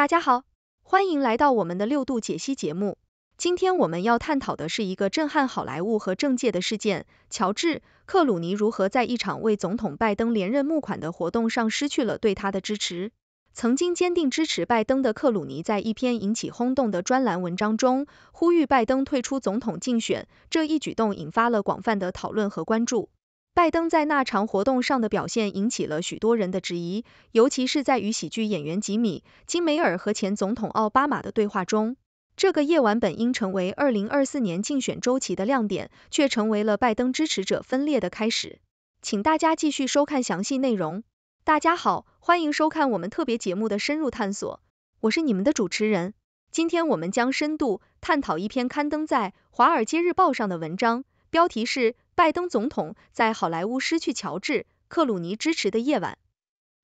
大家好，欢迎来到我们的六度解析节目。今天我们要探讨的是一个震撼好莱坞和政界的事件：乔治·克鲁尼如何在一场为总统拜登连任募款的活动上失去了对他的支持。曾经坚定支持拜登的克鲁尼，在一篇引起轰动的专栏文章中，呼吁拜登退出总统竞选。这一举动引发了广泛的讨论和关注。拜登在那场活动上的表现引起了许多人的质疑，尤其是在与喜剧演员吉米·金梅尔和前总统奥巴马的对话中。这个夜晚本应成为二零二四年竞选周期的亮点，却成为了拜登支持者分裂的开始。请大家继续收看详细内容。大家好，欢迎收看我们特别节目的深入探索。我是你们的主持人，今天我们将深度探讨一篇刊登在《华尔街日报》上的文章，标题是。拜登总统在好莱坞失去乔治·克鲁尼支持的夜晚。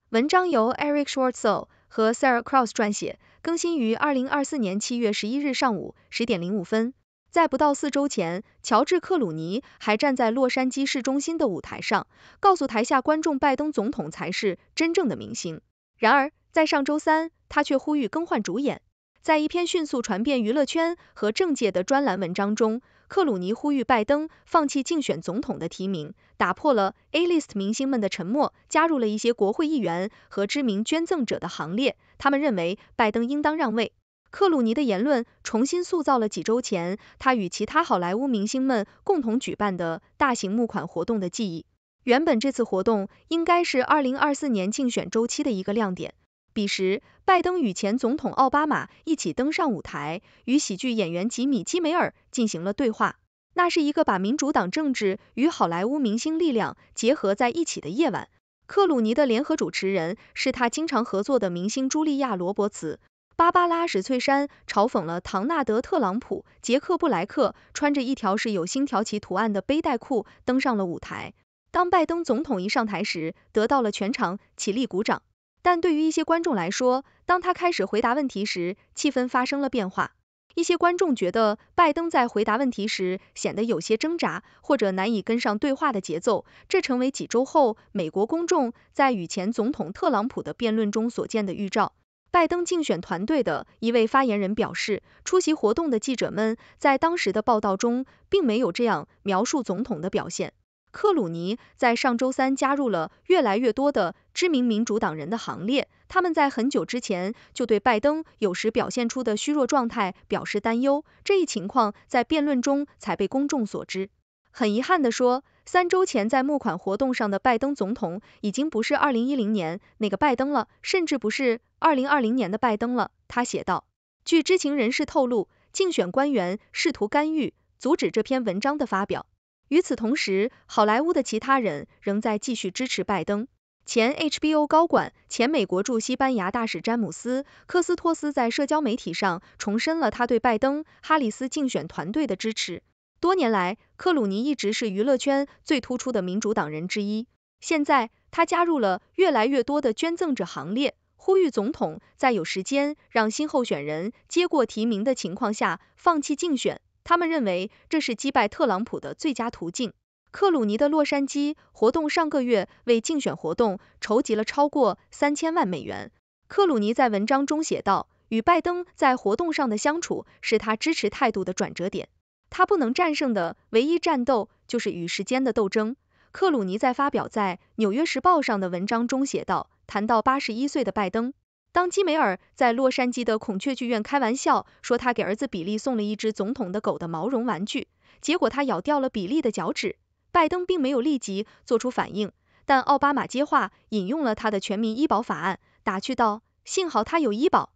文章由 Eric Schwartz e l 和 Sarah Cross 撰写，更新于2024年7月11日上午10点05分。在不到四周前，乔治·克鲁尼还站在洛杉矶市中心的舞台上，告诉台下观众拜登总统才是真正的明星。然而，在上周三，他却呼吁更换主演。在一篇迅速传遍娱乐圈和政界的专栏文章中。克鲁尼呼吁拜登放弃竞选总统的提名，打破了 A-list 明星们的沉默，加入了一些国会议员和知名捐赠者的行列。他们认为拜登应当让位。克鲁尼的言论重新塑造了几周前他与其他好莱坞明星们共同举办的大型募款活动的记忆。原本这次活动应该是2024年竞选周期的一个亮点。彼时，拜登与前总统奥巴马一起登上舞台，与喜剧演员吉米·基梅尔进行了对话。那是一个把民主党政治与好莱坞明星力量结合在一起的夜晚。克鲁尼的联合主持人是他经常合作的明星茱莉亚·罗伯茨、芭芭拉·史翠珊嘲讽了唐纳德·特朗普。杰克·布莱克穿着一条是有星条旗图案的背带裤登上了舞台。当拜登总统一上台时，得到了全场起立鼓掌。但对于一些观众来说，当他开始回答问题时，气氛发生了变化。一些观众觉得拜登在回答问题时显得有些挣扎，或者难以跟上对话的节奏，这成为几周后美国公众在与前总统特朗普的辩论中所见的预兆。拜登竞选团队的一位发言人表示，出席活动的记者们在当时的报道中并没有这样描述总统的表现。克鲁尼在上周三加入了越来越多的知名民主党人的行列，他们在很久之前就对拜登有时表现出的虚弱状态表示担忧。这一情况在辩论中才被公众所知。很遗憾的说，三周前在募款活动上的拜登总统已经不是二零一零年那个拜登了，甚至不是二零二零年的拜登了。他写道，据知情人士透露，竞选官员试图干预阻止这篇文章的发表。与此同时，好莱坞的其他人仍在继续支持拜登。前 HBO 高管、前美国驻西班牙大使詹姆斯·科斯托斯在社交媒体上重申了他对拜登哈里斯竞选团队的支持。多年来，克鲁尼一直是娱乐圈最突出的民主党人之一。现在，他加入了越来越多的捐赠者行列，呼吁总统在有时间让新候选人接过提名的情况下放弃竞选。他们认为这是击败特朗普的最佳途径。克鲁尼的洛杉矶活动上个月为竞选活动筹集了超过三千万美元。克鲁尼在文章中写道：“与拜登在活动上的相处是他支持态度的转折点。他不能战胜的唯一战斗就是与时间的斗争。”克鲁尼在发表在《纽约时报》上的文章中写道：“谈到八十一岁的拜登。”当基梅尔在洛杉矶的孔雀剧院开玩笑说他给儿子比利送了一只总统的狗的毛绒玩具，结果他咬掉了比利的脚趾，拜登并没有立即做出反应，但奥巴马接话，引用了他的全民医保法案，打趣道：“幸好他有医保。”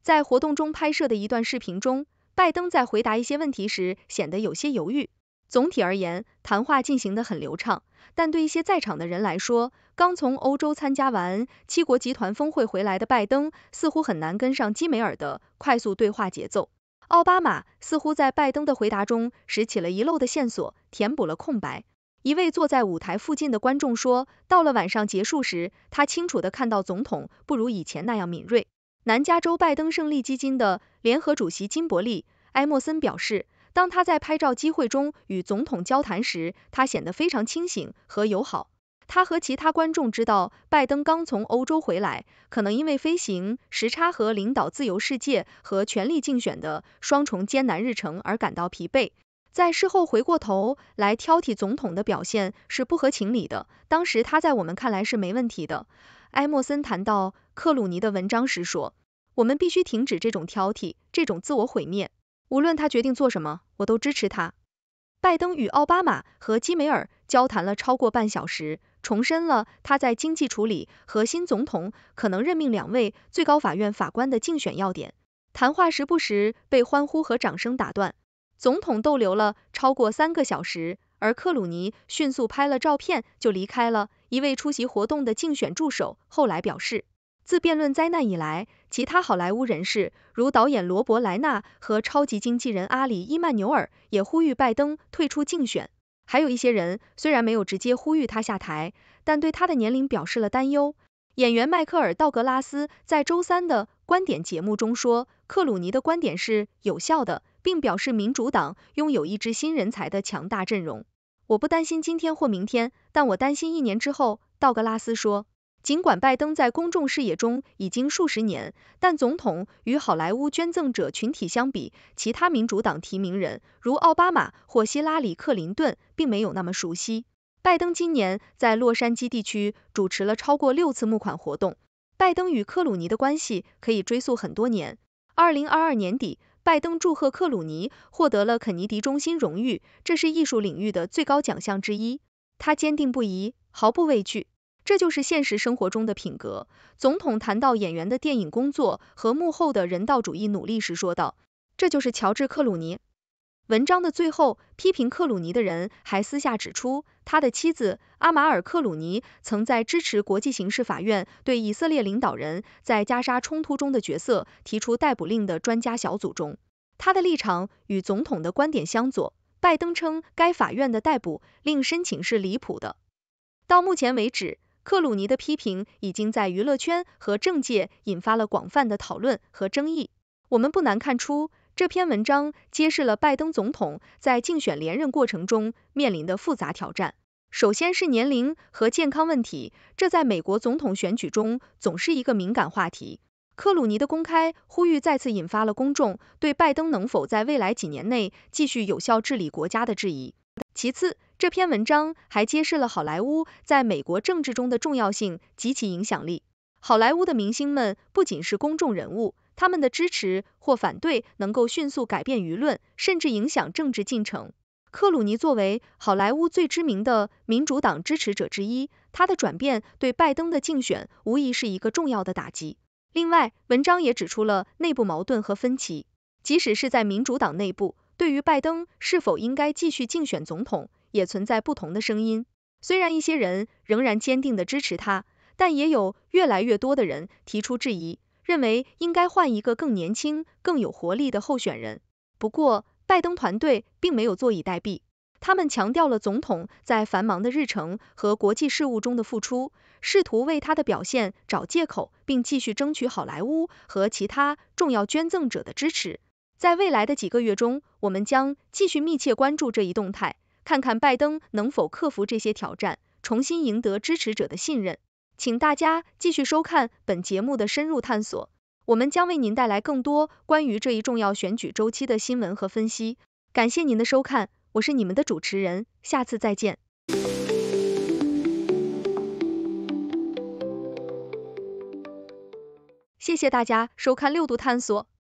在活动中拍摄的一段视频中，拜登在回答一些问题时显得有些犹豫。总体而言，谈话进行的很流畅，但对一些在场的人来说，刚从欧洲参加完七国集团峰会回来的拜登似乎很难跟上基梅尔的快速对话节奏。奥巴马似乎在拜登的回答中拾起了遗漏的线索，填补了空白。一位坐在舞台附近的观众说：“到了晚上结束时，他清楚地看到总统不如以前那样敏锐。”南加州拜登胜利基金的联合主席金伯利·埃默森表示。当他在拍照机会中与总统交谈时，他显得非常清醒和友好。他和其他观众知道，拜登刚从欧洲回来，可能因为飞行时差和领导自由世界和权力竞选的双重艰难日程而感到疲惫。在事后回过头来挑剔总统的表现是不合情理的。当时他在我们看来是没问题的。埃默森谈到克鲁尼的文章时说：“我们必须停止这种挑剔，这种自我毁灭。”无论他决定做什么，我都支持他。拜登与奥巴马和基梅尔交谈了超过半小时，重申了他在经济处理和新总统可能任命两位最高法院法官的竞选要点。谈话时不时被欢呼和掌声打断。总统逗留了超过三个小时，而克鲁尼迅速拍了照片就离开了。一位出席活动的竞选助手后来表示。自辩论灾难以来，其他好莱坞人士如导演罗伯·莱纳和超级经纪人阿里·伊曼纽尔也呼吁拜登退出竞选。还有一些人虽然没有直接呼吁他下台，但对他的年龄表示了担忧。演员迈克尔·道格拉斯在周三的观点节目中说：“克鲁尼的观点是有效的，并表示民主党拥有一支新人才的强大阵容。我不担心今天或明天，但我担心一年之后。”道格拉斯说。尽管拜登在公众视野中已经数十年，但总统与好莱坞捐赠者群体相比，其他民主党提名人如奥巴马或希拉里克林顿并没有那么熟悉。拜登今年在洛杉矶地区主持了超过六次募款活动。拜登与克鲁尼的关系可以追溯很多年。二零二二年底，拜登祝贺克鲁尼获得了肯尼迪中心荣誉，这是艺术领域的最高奖项之一。他坚定不移，毫不畏惧。这就是现实生活中的品格。总统谈到演员的电影工作和幕后的人道主义努力时说道：“这就是乔治·克鲁尼。”文章的最后，批评克鲁尼的人还私下指出，他的妻子阿玛尔·克鲁尼曾在支持国际刑事法院对以色列领导人在加沙冲突中的角色提出逮捕令的专家小组中，他的立场与总统的观点相左。拜登称该法院的逮捕令申请是离谱的。到目前为止。克鲁尼的批评已经在娱乐圈和政界引发了广泛的讨论和争议。我们不难看出，这篇文章揭示了拜登总统在竞选连任过程中面临的复杂挑战。首先是年龄和健康问题，这在美国总统选举中总是一个敏感话题。克鲁尼的公开呼吁再次引发了公众对拜登能否在未来几年内继续有效治理国家的质疑。其次，这篇文章还揭示了好莱坞在美国政治中的重要性及其影响力。好莱坞的明星们不仅是公众人物，他们的支持或反对能够迅速改变舆论，甚至影响政治进程。克鲁尼作为好莱坞最知名的民主党支持者之一，他的转变对拜登的竞选无疑是一个重要的打击。另外，文章也指出了内部矛盾和分歧，即使是在民主党内部。对于拜登是否应该继续竞选总统，也存在不同的声音。虽然一些人仍然坚定的支持他，但也有越来越多的人提出质疑，认为应该换一个更年轻、更有活力的候选人。不过，拜登团队并没有坐以待毙，他们强调了总统在繁忙的日程和国际事务中的付出，试图为他的表现找借口，并继续争取好莱坞和其他重要捐赠者的支持。在未来的几个月中，我们将继续密切关注这一动态，看看拜登能否克服这些挑战，重新赢得支持者的信任。请大家继续收看本节目的深入探索，我们将为您带来更多关于这一重要选举周期的新闻和分析。感谢您的收看，我是你们的主持人，下次再见。谢谢大家收看六度探索。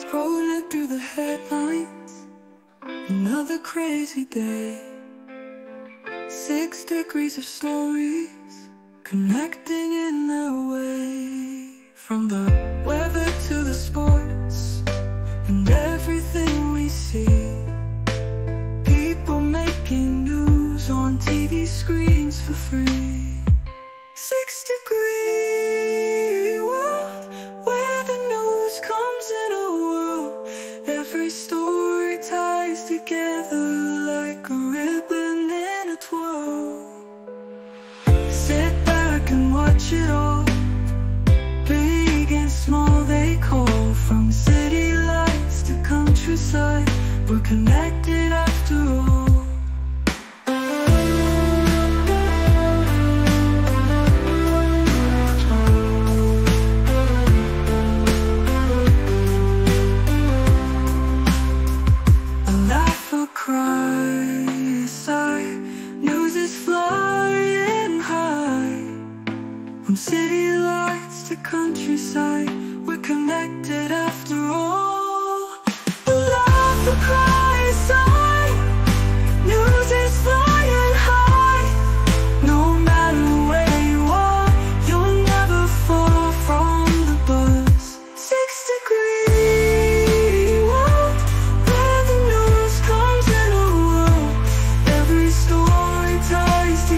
Scrolling through the headlines Another crazy day Six degrees of stories Connecting in their way From the every story ties together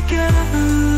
together